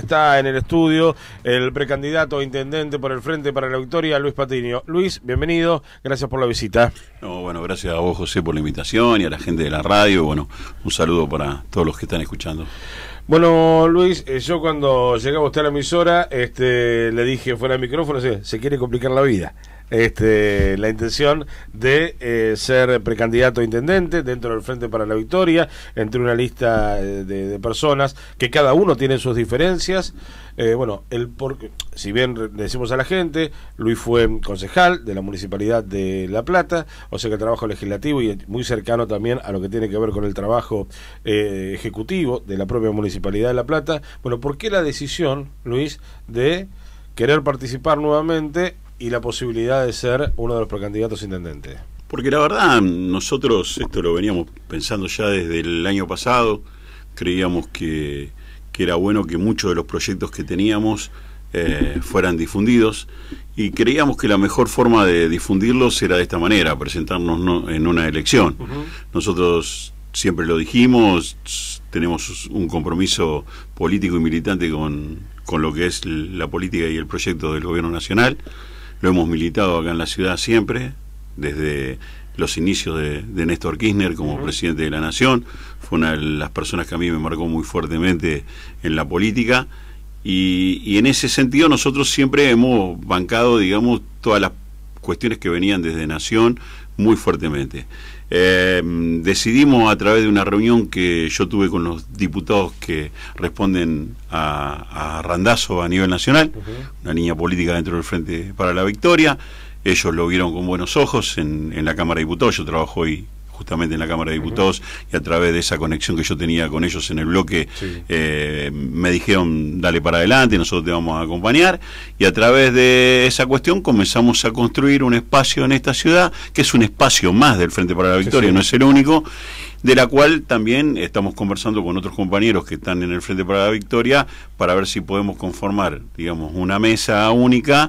Está en el estudio el precandidato a intendente por el Frente para la Victoria, Luis Patiño. Luis, bienvenido, gracias por la visita. No, bueno, gracias a vos, José, por la invitación y a la gente de la radio. Bueno, un saludo para todos los que están escuchando. Bueno, Luis, eh, yo cuando llegaba usted a la emisora, este, le dije fuera de micrófono, se quiere complicar la vida este, la intención de eh, ser precandidato a intendente dentro del Frente para la Victoria, entre una lista eh, de, personas que cada uno tiene sus diferencias. Eh, bueno, el si bien decimos a la gente, Luis fue concejal de la Municipalidad de La Plata, o sea que trabajo legislativo y muy cercano también a lo que tiene que ver con el trabajo ejecutivo de la propia Municipalidad de La Plata. Bueno, ¿por qué la decisión, Luis, de querer participar nuevamente y la posibilidad de ser uno de los precandidatos intendentes? Porque la verdad, nosotros esto lo veníamos pensando ya desde el año pasado, creíamos que, era bueno que muchos de los proyectos que teníamos eh, fueran difundidos y creíamos que la mejor forma de difundirlos era de esta manera, presentarnos en una elección. Nosotros siempre lo dijimos, tenemos un compromiso político y militante con, con lo que es la política y el proyecto del gobierno nacional lo hemos militado acá en la ciudad siempre, desde los inicios de, Néstor Kirchner como presidente de la Nación, fue una de las personas que a mí me marcó muy fuertemente en la política, y, y en ese sentido nosotros siempre hemos bancado, digamos, todas las cuestiones que venían desde Nación muy fuertemente. Eh, decidimos a través de una reunión que yo tuve con los diputados que responden a, Randazo a nivel nacional, una niña política dentro del Frente para la Victoria. Ellos lo vieron con buenos ojos en, en la Cámara de Diputados. Yo trabajo hoy justamente en la Cámara de Diputados y a través de esa conexión que yo tenía con ellos en el bloque, eh, me dijeron, dale para adelante, nosotros te vamos a acompañar. Y a través de esa cuestión comenzamos a construir un espacio en esta ciudad, que es un espacio más del Frente para la Victoria, no es el único de la cual también estamos conversando con otros compañeros que están en el Frente para la Victoria para ver si podemos conformar, digamos, una mesa única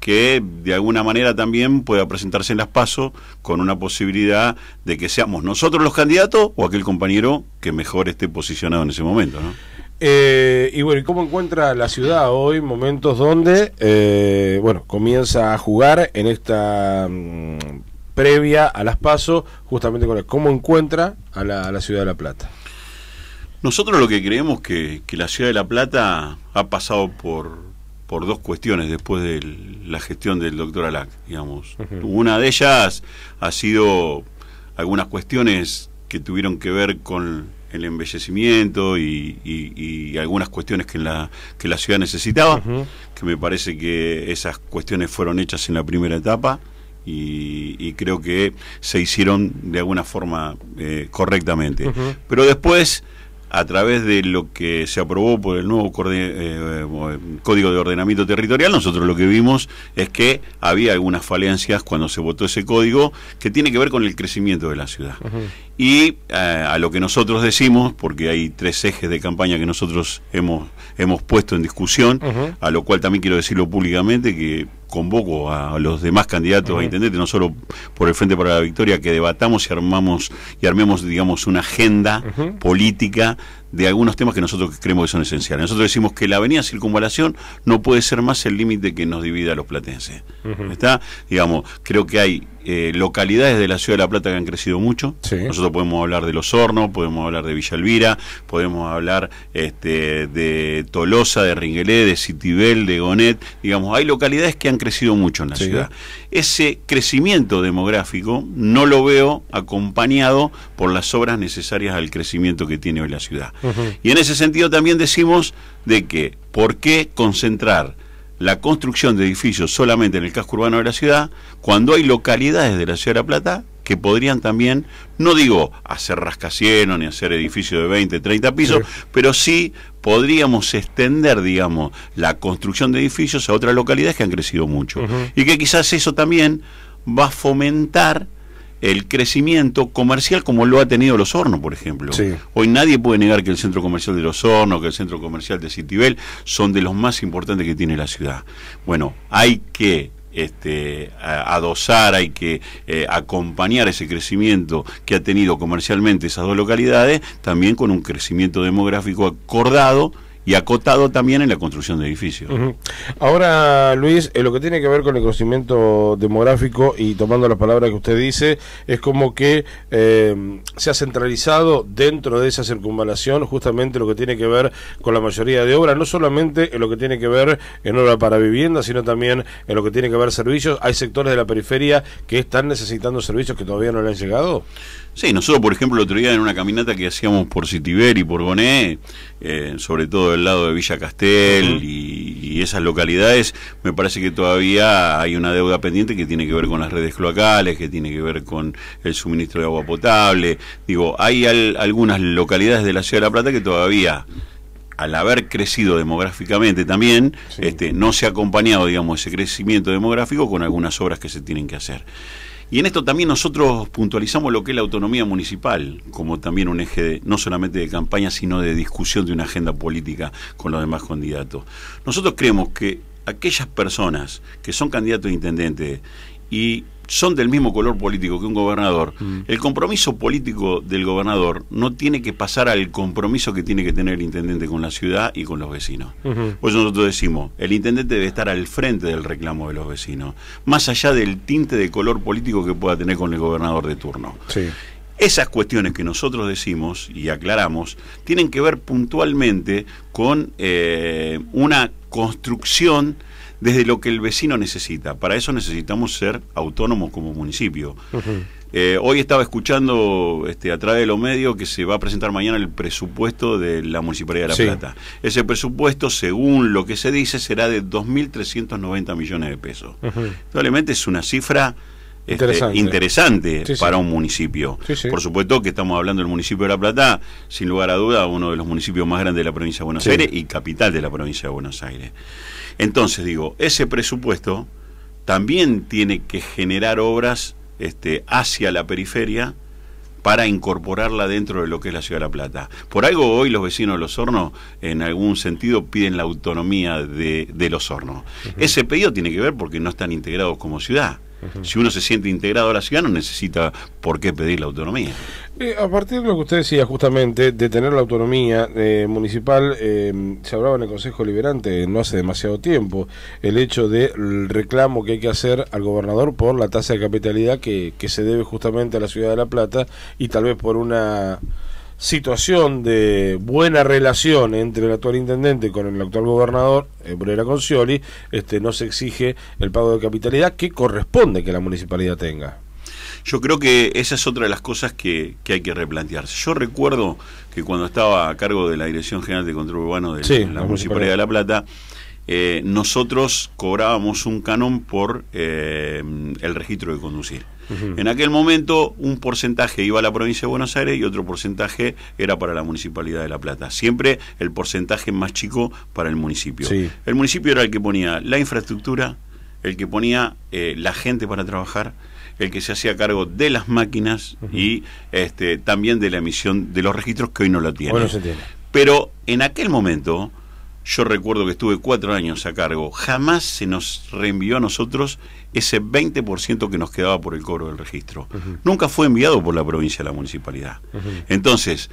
que de alguna manera también pueda presentarse en las pasos con una posibilidad de que seamos nosotros los candidatos o aquel compañero que mejor esté posicionado en ese momento, eh, y bueno, ¿y cómo encuentra la ciudad hoy momentos donde, eh, bueno, comienza a jugar en esta mm, previa a las pasos justamente con cómo encuentra a la, ciudad de La Plata. Nosotros lo que creemos que, que la ciudad de La Plata ha pasado por, por dos cuestiones después de la gestión del doctor Alac, digamos. Una de ellas ha sido algunas cuestiones que tuvieron que ver con el embellecimiento y, algunas cuestiones que la, que la ciudad necesitaba, que me parece que esas cuestiones fueron hechas en la primera etapa. Y, creo que se hicieron de alguna forma eh, correctamente. Pero después, a través de lo que se aprobó por el nuevo eh, Código de Ordenamiento Territorial, nosotros lo que vimos es que había algunas falencias cuando se votó ese código que tiene que ver con el crecimiento de la ciudad. Y eh, a lo que nosotros decimos, porque hay tres ejes de campaña que nosotros hemos, hemos puesto en discusión, a lo cual también quiero decirlo públicamente, que convoco a los demás candidatos a intendente, no solo por el Frente para la Victoria, que debatamos y armamos y armemos, digamos, una agenda política de algunos temas que nosotros creemos que son esenciales. Nosotros decimos que la avenida Circunvalación no puede ser más el límite que nos divide a los platenses. ¿Está? Digamos, creo que hay eh, localidades de la ciudad de La Plata que han crecido mucho. Nosotros podemos hablar de Los Hornos, podemos hablar de Villa Elvira, podemos hablar este, de Tolosa, de Ringuelé, de Citibel, de Gonet. Digamos, hay localidades que han crecido mucho en la ciudad ese crecimiento demográfico no lo veo acompañado por las obras necesarias al crecimiento que tiene hoy la ciudad. Y en ese sentido también decimos de que, ¿por qué concentrar la construcción de edificios solamente en el casco urbano de la ciudad cuando hay localidades de la ciudad de La Plata que podrían también, no digo hacer rascacielos ni hacer edificios de 20, 30 pisos, pero sí podríamos extender, digamos, la construcción de edificios a otras localidades que han crecido mucho. Y que quizás eso también va a fomentar el crecimiento comercial como lo ha tenido Los Hornos, por ejemplo. Hoy nadie puede negar que el centro comercial de Los Hornos, que el centro comercial de Citibel, son de los más importantes que tiene la ciudad. Bueno, hay que este, adosar, hay que eh, acompañar ese crecimiento que ha tenido comercialmente esas dos localidades, también con un crecimiento demográfico acordado y acotado también en la construcción de edificios. Ahora, Luis, en eh, lo que tiene que ver con el conocimiento demográfico y tomando las palabras que usted dice, es como que eh, se ha centralizado dentro de esa circunvalación justamente lo que tiene que ver con la mayoría de obras, no solamente en lo que tiene que ver en obra para vivienda, sino también en lo que tiene que ver servicios. Hay sectores de la periferia que están necesitando servicios que todavía no le han llegado. Sí, nosotros, por ejemplo, el otro día en una caminata que hacíamos por Citiber y por Boné, eh, sobre todo del lado de Villa Castel y, esas localidades, me parece que todavía hay una deuda pendiente que tiene que ver con las redes cloacales, que tiene que ver con el suministro de agua potable. Digo, hay algunas localidades de la Ciudad de La Plata que todavía al haber crecido demográficamente también, este, no se ha acompañado, digamos, ese crecimiento demográfico con algunas obras que se tienen que hacer. Y en esto también nosotros puntualizamos lo que es la autonomía municipal, como también un eje de, no solamente de campaña, sino de discusión de una agenda política con los demás candidatos. Nosotros creemos que aquellas personas que son candidatos a intendente y son del mismo color político que un gobernador, mm. el compromiso político del gobernador no tiene que pasar al compromiso que tiene que tener el intendente con la ciudad y con los vecinos. Por nosotros decimos, el intendente debe estar al frente del reclamo de los vecinos, más allá del tinte de color político que pueda tener con el gobernador de turno. Esas cuestiones que nosotros decimos y aclaramos tienen que ver puntualmente con eh, una construcción desde lo que el vecino necesita. Para eso necesitamos ser autónomos como municipio. Eh, hoy estaba escuchando este, a través de los medios que se va a presentar mañana el presupuesto de la Municipalidad de La Plata. Ese presupuesto, según lo que se dice, será de 2.390 millones de pesos. Probablemente es una cifra este, interesante, para un municipio. Por supuesto que estamos hablando del municipio de La Plata, sin lugar a duda, uno de los municipios más grandes de la provincia de Buenos Aires y capital de la provincia de Buenos Aires. Entonces, digo, ese presupuesto también tiene que generar obras este, hacia la periferia para incorporarla dentro de lo que es la ciudad de La Plata. Por algo hoy los vecinos de Los Hornos, en algún sentido, piden la autonomía de, Los Hornos. Ese pedido tiene que ver porque no están integrados como ciudad. Si uno se siente integrado a la ciudad, no necesita por qué pedir la autonomía. Eh, a partir de lo que usted decía, justamente, de tener la autonomía eh, municipal, eh, se hablaba en el Consejo Liberante no hace demasiado tiempo, el hecho del reclamo que hay que hacer al gobernador por la tasa de capitalidad que se debe justamente a la ciudad de La Plata y tal vez por una situación de buena relación entre el actual intendente con el actual gobernador, eh, Brera Concioli, este, no se exige el pago de capitalidad que corresponde que la municipalidad tenga. Yo creo que esa es otra de las cosas que, hay que replantearse. Yo recuerdo que cuando estaba a cargo de la Dirección General de Control Urbano de la Municipalidad de La Plata, eh, nosotros cobrábamos un canon por eh, el registro de conducir. En aquel momento un porcentaje iba a la provincia de Buenos Aires y otro porcentaje era para la Municipalidad de La Plata. Siempre el porcentaje más chico para el municipio. El municipio era el que ponía la infraestructura, el que ponía eh, la gente para trabajar, el que se hacía cargo de las máquinas y este, también de la emisión de los registros que hoy no lo tiene. Pero en aquel momento yo recuerdo que estuve cuatro años a cargo. Jamás se nos reenvió a nosotros ese 20% que nos quedaba por el cobro del registro. Nunca fue enviado por la provincia a la municipalidad. Entonces,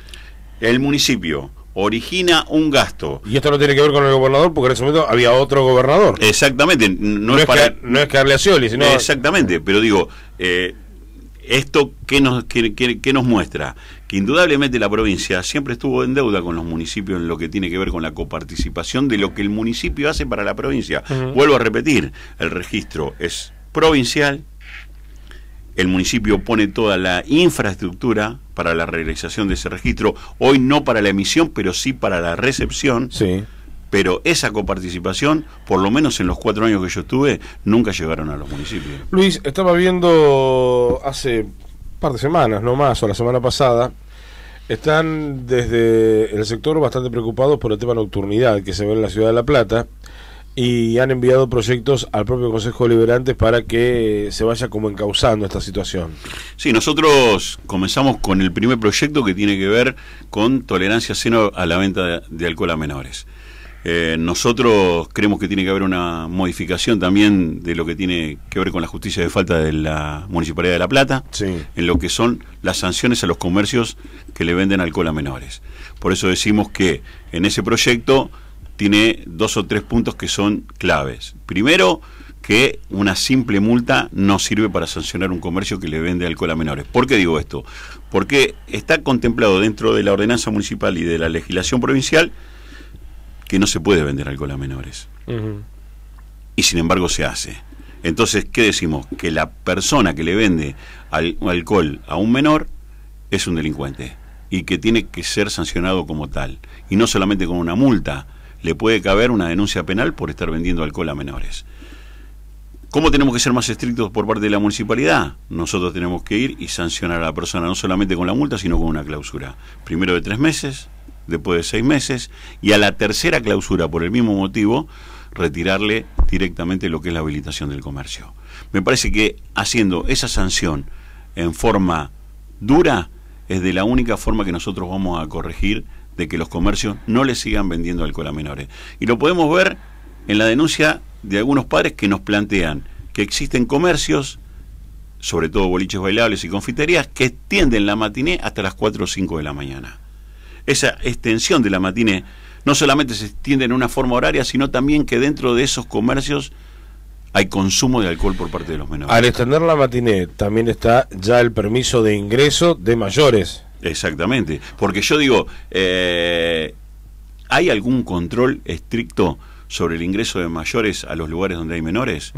el municipio origina un gasto. Y esto no tiene que ver con el gobernador, porque en ese momento había otro gobernador. Exactamente. No, es, para... que, no es que a sino... Exactamente, pero digo... Eh, ¿Esto qué nos, qué, nos muestra? Que indudablemente la provincia siempre estuvo en deuda con los municipios en lo que tiene que ver con la coparticipación de lo que el municipio hace para la provincia. Vuelvo a repetir, el registro es provincial, el municipio pone toda la infraestructura para la realización de ese registro, hoy no para la emisión, pero sí para la recepción. Sí pero esa coparticipación, por lo menos en los cuatro años que yo estuve, nunca llegaron a los municipios. Luis, estaba viendo hace un par de semanas, no más, o la semana pasada, están desde el sector bastante preocupados por el tema nocturnidad que se ve en la ciudad de La Plata y han enviado proyectos al propio Consejo Liberantes para que se vaya como encauzando esta situación. Sí, nosotros comenzamos con el primer proyecto que tiene que ver con tolerancia cero a la venta de alcohol a menores. Eh, nosotros creemos que tiene que haber una modificación también de lo que tiene que ver con la justicia de falta de la Municipalidad de La Plata, en lo que son las sanciones a los comercios que le venden alcohol a menores. Por eso decimos que en ese proyecto tiene dos o tres puntos que son claves. Primero, que una simple multa no sirve para sancionar un comercio que le vende alcohol a menores. ¿Por qué digo esto? Porque está contemplado dentro de la ordenanza municipal y de la legislación provincial que no se puede vender alcohol a menores. Y sin embargo se hace. Entonces, ¿qué decimos? Que la persona que le vende alcohol a un menor es un delincuente y que tiene que ser sancionado como tal. Y no solamente con una multa, le puede caber una denuncia penal por estar vendiendo alcohol a menores. ¿Cómo tenemos que ser más estrictos por parte de la municipalidad? Nosotros tenemos que ir y sancionar a la persona no solamente con la multa, sino con una clausura. Primero de tres meses, después de seis meses, y a la tercera clausura, por el mismo motivo, retirarle directamente lo que es la habilitación del comercio. Me parece que haciendo esa sanción en forma dura es de la única forma que nosotros vamos a corregir de que los comercios no le sigan vendiendo alcohol a menores. Y lo podemos ver en la denuncia de algunos padres que nos plantean que existen comercios, sobre todo boliches bailables y confiterías, que extienden la matiné hasta las 4 o 5 de la mañana esa extensión de la matiné no solamente se extiende en una forma horaria, sino también que dentro de esos comercios hay consumo de alcohol por parte de los menores. Al extender la matiné también está ya el permiso de ingreso de mayores. Exactamente, porque yo digo, eh, ¿hay algún control estricto sobre el ingreso de mayores a los lugares donde hay menores?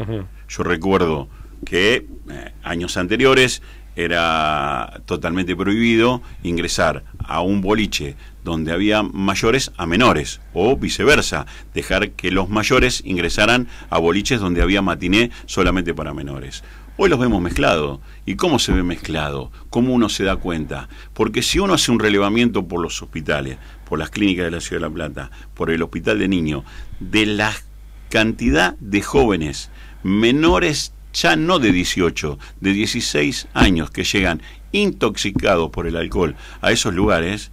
Yo recuerdo que eh, años anteriores era totalmente prohibido ingresar a un boliche donde había mayores a menores o viceversa, dejar que los mayores ingresaran a boliches donde había matiné solamente para menores. Hoy los vemos mezclados. ¿Y cómo se ve mezclado? ¿Cómo uno se da cuenta? Porque si uno hace un relevamiento por los hospitales, por las clínicas de la Ciudad de La Plata, por el hospital de niños, de la cantidad de jóvenes menores ya no de 18, de 16 años que llegan intoxicados por el alcohol a esos lugares,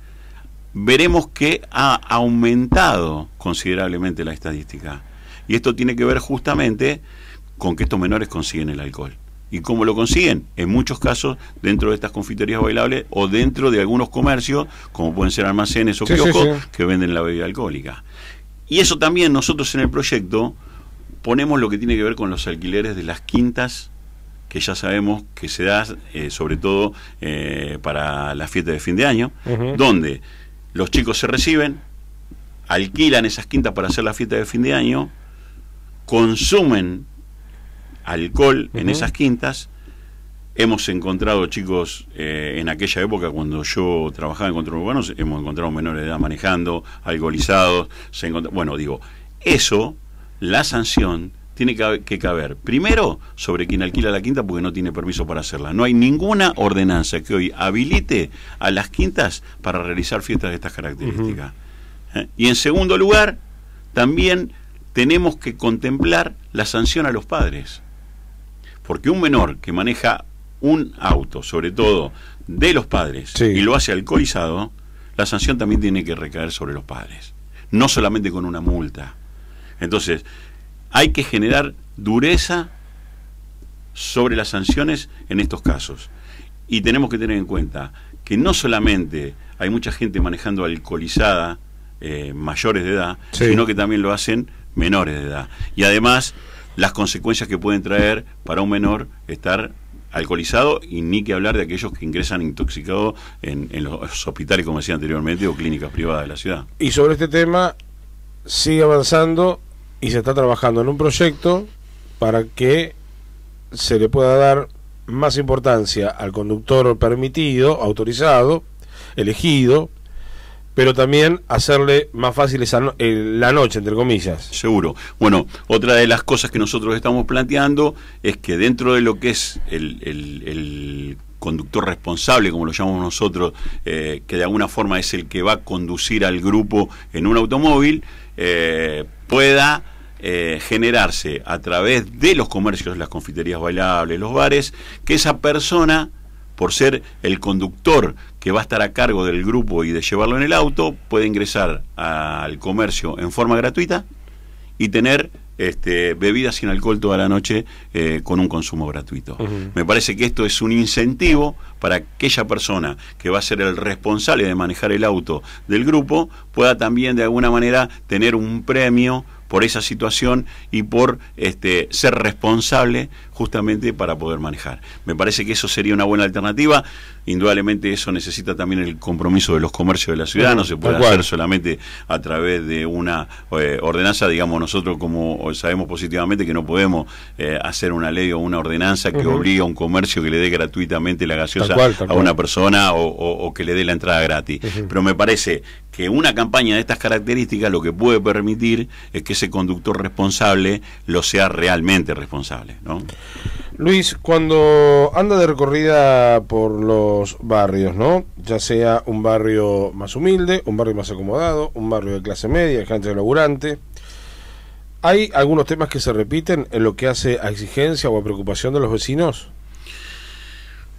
veremos que ha aumentado considerablemente la estadística. Y esto tiene que ver justamente con que estos menores consiguen el alcohol. ¿Y cómo lo consiguen? En muchos casos dentro de estas confiterías bailables o dentro de algunos comercios, como pueden ser almacenes o sí, que venden la bebida alcohólica. Y eso también nosotros en el proyecto ponemos lo que tiene que ver con los alquileres de las quintas que ya sabemos que se da eh, sobre todo eh, para las fiestas de fin de año, donde los chicos se reciben, alquilan esas quintas para hacer la fiesta de fin de año, consumen alcohol en esas quintas. Hemos encontrado chicos eh, en aquella época cuando yo trabajaba en control urbanos, hemos encontrado menores de edad manejando, alcoholizados, se bueno, digo, eso la sanción tiene que caber, primero, sobre quien alquila la quinta porque no tiene permiso para hacerla. No hay ninguna ordenanza que hoy habilite a las quintas para realizar fiestas de estas características. ¿Eh? Y en segundo lugar, también tenemos que contemplar la sanción a los padres. Porque un menor que maneja un auto, sobre todo de los padres, y lo hace alcoholizado, la sanción también tiene que recaer sobre los padres. No solamente con una multa entonces, hay que generar dureza sobre las sanciones en estos casos. Y tenemos que tener en cuenta que no solamente hay mucha gente manejando alcoholizada, eh, mayores de edad, sino que también lo hacen menores de edad. Y además, las consecuencias que pueden traer para un menor estar alcoholizado y ni que hablar de aquellos que ingresan intoxicados en, en, los hospitales, como decía anteriormente, o clínicas privadas de la ciudad. Y sobre este tema, sigue avanzando y se está trabajando en un proyecto para que se le pueda dar más importancia al conductor permitido, autorizado, elegido, pero también hacerle más fácil esa, eh, la noche, entre comillas. Seguro. Bueno, otra de las cosas que nosotros estamos planteando es que dentro de lo que es el, conductor responsable, como lo llamamos nosotros, eh, que de alguna forma es el que va a conducir al grupo en un automóvil, eh, pueda eh, generarse a través de los comercios, las confiterías bailables, los bares, que esa persona, por ser el conductor que va a estar a cargo del grupo y de llevarlo en el auto, puede ingresar al comercio en forma gratuita y tener este, bebidas sin alcohol toda la noche eh, con un consumo gratuito. Me parece que esto es un incentivo para aquella persona que va a ser el responsable de manejar el auto del grupo, pueda también de alguna manera tener un premio por esa situación y por este, ser responsable justamente para poder manejar. Me parece que eso sería una buena alternativa. Indudablemente eso necesita también el compromiso de los comercios de la ciudad, no se puede hacer solamente a través de una eh, ordenanza, digamos nosotros como sabemos positivamente que no podemos eh, hacer una ley o una ordenanza que obligue a un comercio que le dé gratuitamente la gaseosa a una persona o, que le dé la entrada gratis. Pero me parece que una campaña de estas características lo que puede permitir es que ese conductor responsable lo sea realmente responsable, ¿no? Luis, cuando anda de recorrida por los barrios, ¿no? Ya sea un barrio más humilde, un barrio más acomodado, un barrio de clase media, de gente laburante, ¿hay algunos temas que se repiten en lo que hace a exigencia o a preocupación de los vecinos?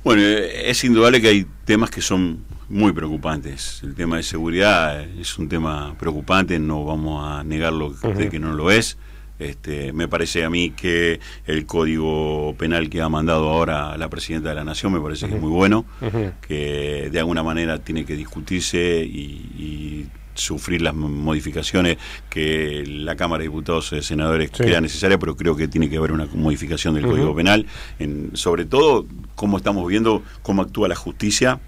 Bueno, es indudable que hay temas que son muy preocupantes. El tema de seguridad es un tema preocupante, no vamos a negarlo de que no lo es. Este, me parece a mí que el código penal que ha mandado ahora la presidenta de la Nación me parece que es muy bueno, que de alguna manera tiene que discutirse y, sufrir las modificaciones que la Cámara de Diputados y eh, Senadores crea necesaria, pero creo que tiene que haber una modificación del Código Penal, en, sobre todo cómo estamos viendo cómo actúa la justicia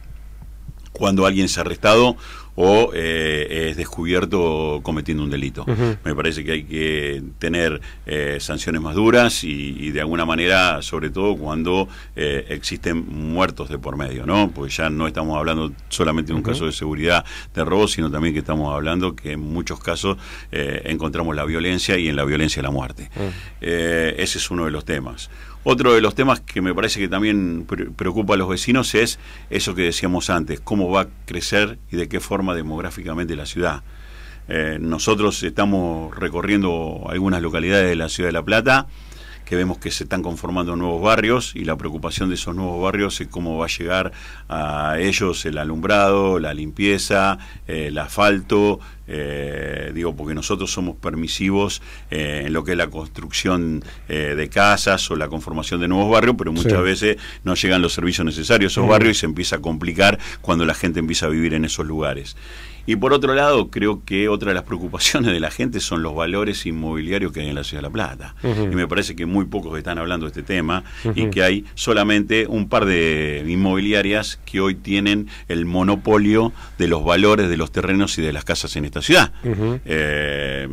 cuando alguien se ha arrestado o eh, es descubierto cometiendo un delito. Me parece que hay que tener eh, sanciones más duras y, de alguna manera, sobre todo cuando eh, existen muertos de por medio, ¿no? Pues ya no estamos hablando solamente de un caso de seguridad de robo, sino también que estamos hablando que en muchos casos encontramos la violencia y en la violencia la muerte. ese es uno de los temas. Otro de los temas que me parece que también preocupa a los vecinos es eso que decíamos antes, cómo va a crecer y de qué forma demográficamente la ciudad. Eh, nosotros estamos recorriendo algunas localidades de la ciudad de La Plata, que vemos que se están conformando nuevos barrios y la preocupación de esos nuevos barrios es cómo va a llegar a ellos el alumbrado, la limpieza, el asfalto, eh, digo, porque nosotros somos permisivos eh, en lo que es la construcción eh, de casas o la conformación de nuevos barrios, pero muchas veces no llegan los servicios necesarios a esos barrios y se empieza a complicar cuando la gente empieza a vivir en esos lugares. Y por otro lado, creo que otra de las preocupaciones de la gente son los valores inmobiliarios que hay en la ciudad de La Plata. Y me parece que muy pocos están hablando de este tema y que hay solamente un par de inmobiliarias que hoy tienen el monopolio de los valores de los terrenos y de las casas en este esta ciudad. Eh,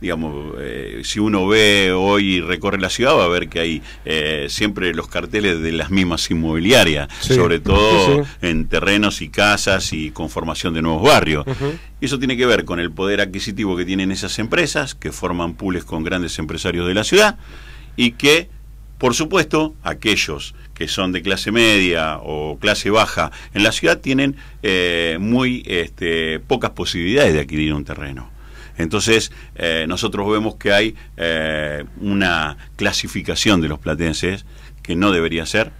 digamos, eh, si uno ve hoy y recorre la ciudad, va a ver que hay eh, siempre los carteles de las mismas inmobiliarias, sobre todo en terrenos y casas y conformación de nuevos barrios. Eso tiene que ver con el poder adquisitivo que tienen esas empresas, que forman pools con grandes empresarios de la ciudad y que, por supuesto, aquellos que son de clase media o clase baja en la ciudad tienen eh, muy este, pocas posibilidades de adquirir un terreno. Entonces, eh, nosotros vemos que hay eh, una clasificación de los platenses que no debería ser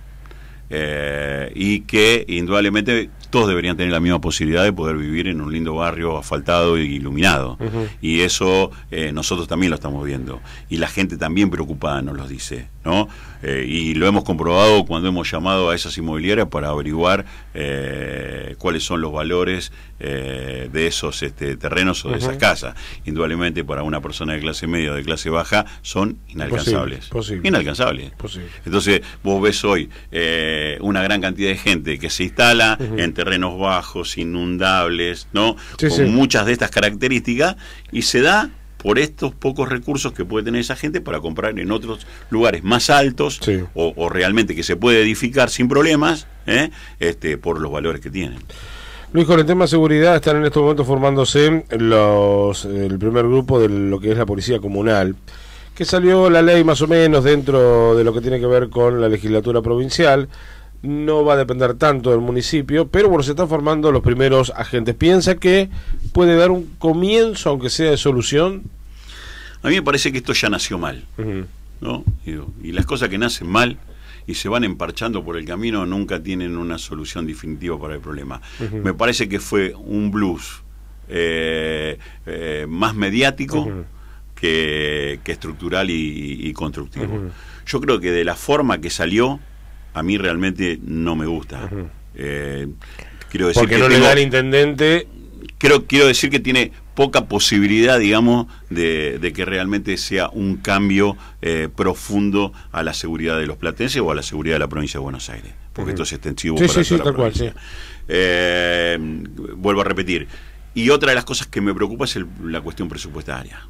y que indudablemente todos deberían tener la misma posibilidad de poder vivir en un lindo barrio asfaltado e iluminado. Y eso eh, nosotros también lo estamos viendo. Y la gente también preocupada nos lo dice, ¿no? Eh, y lo hemos comprobado cuando hemos llamado a esas inmobiliarias para averiguar eh, cuáles son los valores de esos este, terrenos o de esas casas. Indudablemente para una persona de clase media o de clase baja son inalcanzables. Posible, Inalcanzables. Entonces vos ves hoy una gran cantidad de gente que se instala entre terrenos bajos, inundables, ¿no? con muchas de estas características, y se da por estos pocos recursos que puede tener esa gente para comprar en otros lugares más altos o, realmente que se puede edificar sin problemas ¿eh? este, por los valores que tienen. Luis, con el tema de seguridad están en estos momentos formándose los, el primer grupo de lo que es la policía comunal, que salió la ley más o menos dentro de lo que tiene que ver con la legislatura provincial no va a depender tanto del municipio, pero bueno, se están formando los primeros agentes. ¿Piensa que puede dar un comienzo, aunque sea de solución? A mí me parece que esto ya nació mal, ¿no? Y, las cosas que nacen mal y se van emparchando por el camino nunca tienen una solución definitiva para el problema. Me parece que fue un blues eh, eh, más mediático. que, estructural y constructivo. Yo creo que de la forma que salió, a mí realmente no me gusta. Eh, porque no le da al intendente. Creo, quiero decir que tiene poca posibilidad, digamos, de, que realmente sea un cambio eh, profundo a la seguridad de los platenses o a la seguridad de la provincia de Buenos Aires. Porque esto es extensivo sí, para sí, toda tal eh, vuelvo a repetir. Y otra de las cosas que me preocupa es la cuestión presupuestaria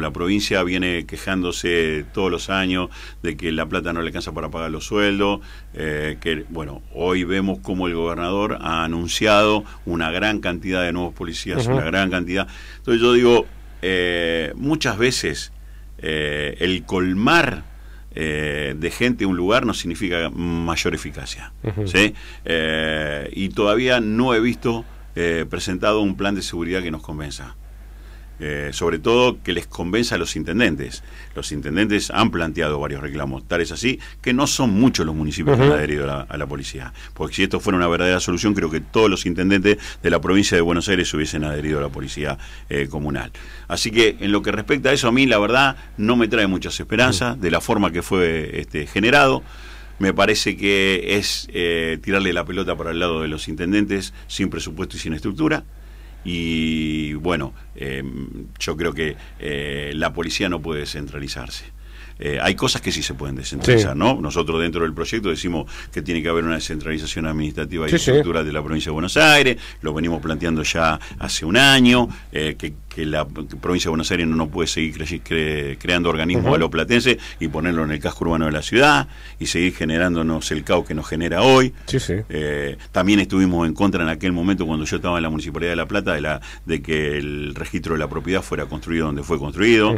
la provincia viene quejándose todos los años de que la plata no le alcanza para pagar los sueldos, eh, que, bueno, hoy vemos como el gobernador ha anunciado una gran cantidad de nuevos policías, una gran cantidad. Entonces yo digo, eh, muchas veces eh, el colmar de gente un lugar no significa mayor eficacia. y todavía no he visto presentado un plan de seguridad que nos convenza. Eh, sobre todo que les convenza a los intendentes. Los intendentes han planteado varios reclamos, tales así que no son muchos los municipios que han adherido a la, policía. Porque si esto fuera una verdadera solución, creo que todos los intendentes de la provincia de Buenos Aires hubiesen adherido a la policía eh, comunal. Así que en lo que respecta a eso, a mí la verdad no me trae muchas esperanzas de la forma que fue este, generado me parece que es eh, tirarle la pelota para el lado de los intendentes sin presupuesto y sin estructura y bueno, em, yo creo que eh, la policía no puede centralizarse eh, hay cosas que sí se pueden descentralizar, ¿no? Nosotros dentro del proyecto decimos que tiene que haber una descentralización administrativa y estructura estructural de la provincia de Buenos Aires, lo venimos planteando ya hace un año, eh, que, la provincia de Buenos Aires no, no puede seguir creando organismos uh y ponerlo en el casco urbano de la ciudad y seguir generándonos el caos que nos genera hoy. Eh, también estuvimos en contra en aquel momento cuando yo estaba en la Municipalidad de La Plata de, la, de que el registro de la propiedad fuera construido donde fue construido,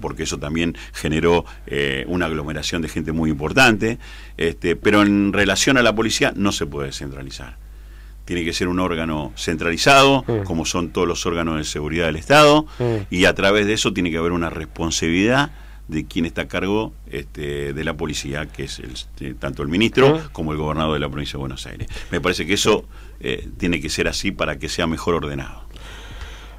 porque eso también generó eh, una aglomeración de gente muy importante, este, pero en relación a la policía no se puede centralizar, Tiene que ser un órgano centralizado, mm. como son todos los órganos de seguridad del Estado, mm. y a través de eso tiene que haber una responsabilidad de quien está a cargo este, de la policía, que es eh, tanto el ministro mm. como el gobernador de la provincia de Buenos Aires. Me parece que eso eh, tiene que ser así para que sea mejor ordenado.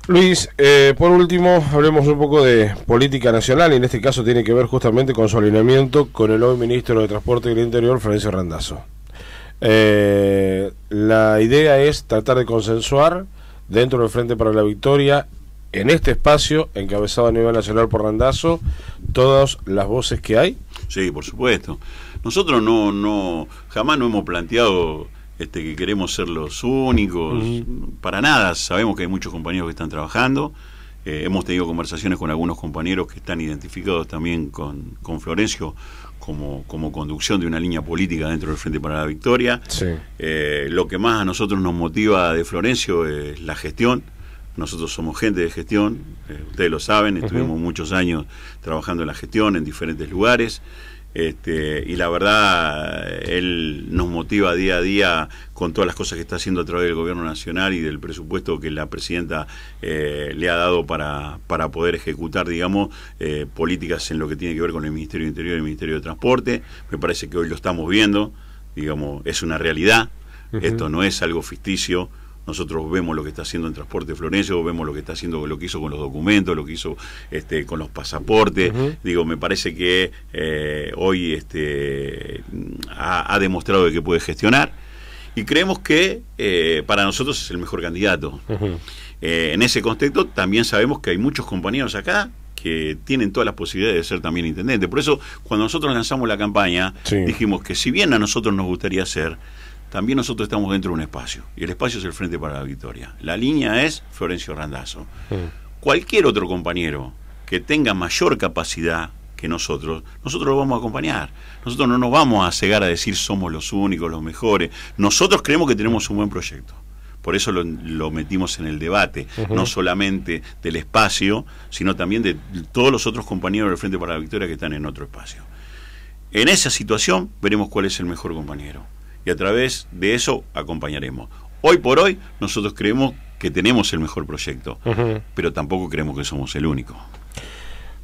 Luis, eh, por último, hablemos un poco de política nacional y en este caso tiene que ver justamente con su alineamiento con el hoy ministro de Transporte y del Interior, Florencio Randazzo. Eh, la idea es tratar de consensuar dentro del Frente para la Victoria, en este espacio, encabezado a nivel nacional por Randazzo, todas las voces que hay. Sí, por supuesto. Nosotros no, no, jamás no hemos planteado este, que queremos ser los únicos, para nada, sabemos que hay muchos compañeros que están trabajando, eh, hemos tenido conversaciones con algunos compañeros que están identificados también con, con Florencio como, como conducción de una línea política dentro del Frente para la Victoria. Eh, lo que más a nosotros nos motiva de Florencio es la gestión. Nosotros somos gente de gestión, eh, ustedes lo saben, estuvimos muchos años trabajando en la gestión en diferentes lugares. Este, y la verdad, él nos motiva día a día con todas las cosas que está haciendo a través del Gobierno Nacional y del presupuesto que la presidenta eh, le ha dado para, para poder ejecutar, digamos, eh, políticas en lo que tiene que ver con el Ministerio de Interior y el Ministerio de Transporte. Me parece que hoy lo estamos viendo, digamos, es una realidad, esto no es algo ficticio nosotros vemos lo que está haciendo en Transporte Florencio, vemos lo que está haciendo, lo que hizo con los documentos, lo que hizo este, con los pasaportes. Digo, me parece que eh, hoy este, ha, demostrado que puede gestionar y creemos que eh, para nosotros es el mejor candidato. Eh, en ese contexto también sabemos que hay muchos compañeros acá que tienen todas las posibilidades de ser también intendente. Por eso, cuando nosotros lanzamos la campaña, dijimos que si bien a nosotros nos gustaría ser, también nosotros estamos dentro de un espacio. Y el espacio es el Frente para la Victoria. La línea es Florencio Randazo. Cualquier otro compañero que tenga mayor capacidad que nosotros, nosotros lo vamos a acompañar. Nosotros no nos vamos a cegar a decir somos los únicos, los mejores. Nosotros creemos que tenemos un buen proyecto. Por eso lo, metimos en el debate, no solamente del espacio, sino también de todos los otros compañeros del Frente para la Victoria que están en otro espacio. En esa situación veremos cuál es el mejor compañero y a través de eso acompañaremos. Hoy por hoy nosotros creemos que tenemos el mejor proyecto, pero tampoco creemos que somos el único.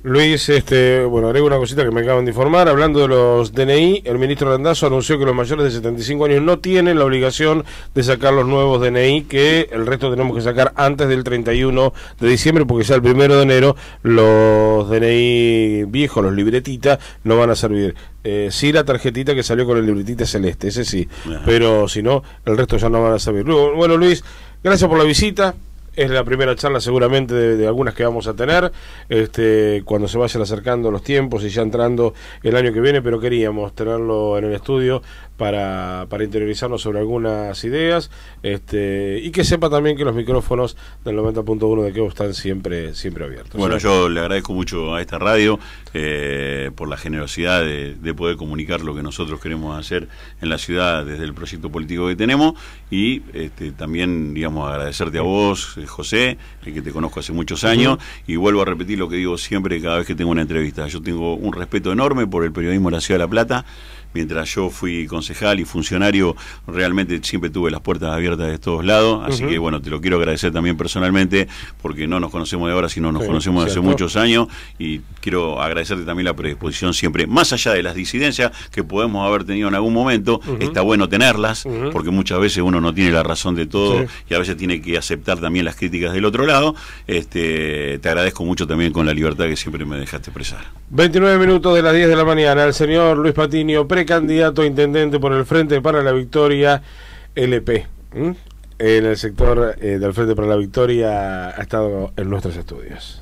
Luis, este, bueno, agrego una cosita que me acaban de informar. Hablando de los DNI, el ministro Randazo anunció que los mayores de 75 años no tienen la obligación de sacar los nuevos DNI, que el resto tenemos que sacar antes del 31 de diciembre, porque ya el primero de enero los DNI viejos, los libretitas, no van a servir. Eh, sí, la tarjetita que salió con el libretita celeste, ese sí, pero si no, el resto ya no van a servir. Bueno, Luis, gracias por la visita es la primera charla seguramente de, algunas que vamos a tener, este, cuando se vayan acercando los tiempos y ya entrando el año que viene, pero queríamos tenerlo en el estudio para, para interiorizarnos sobre algunas ideas este, y que sepa también que los micrófonos del 90.1 de Quebo están siempre, siempre abiertos. Bueno, yo le agradezco mucho a esta radio eh, por la generosidad de, poder comunicar lo que nosotros queremos hacer en la ciudad desde el proyecto político que tenemos y este, también, digamos, agradecerte a vos, eh, José, eh, que te conozco hace muchos años y vuelvo a repetir lo que digo siempre cada vez que tengo una entrevista. Yo tengo un respeto enorme por el periodismo de la ciudad de La Plata mientras yo fui concejal y funcionario, realmente siempre tuve las puertas abiertas de todos lados, así que bueno, te lo quiero agradecer también personalmente, porque no nos conocemos de ahora, sino nos conocemos de hace muchos años, y quiero agradecerte también la predisposición siempre, más allá de las disidencias que podemos haber tenido en algún momento, está bueno tenerlas, porque muchas veces uno no tiene la razón de todo y a veces tiene que aceptar también las críticas del otro lado. Este, te agradezco mucho también con la libertad que siempre me dejaste expresar. 29 minutos de las 10 de la mañana, el señor Luis Patiño, candidato a intendente por el Frente para la Victoria LP. ¿Mm? En el sector eh, del Frente para la Victoria ha estado en nuestros estudios.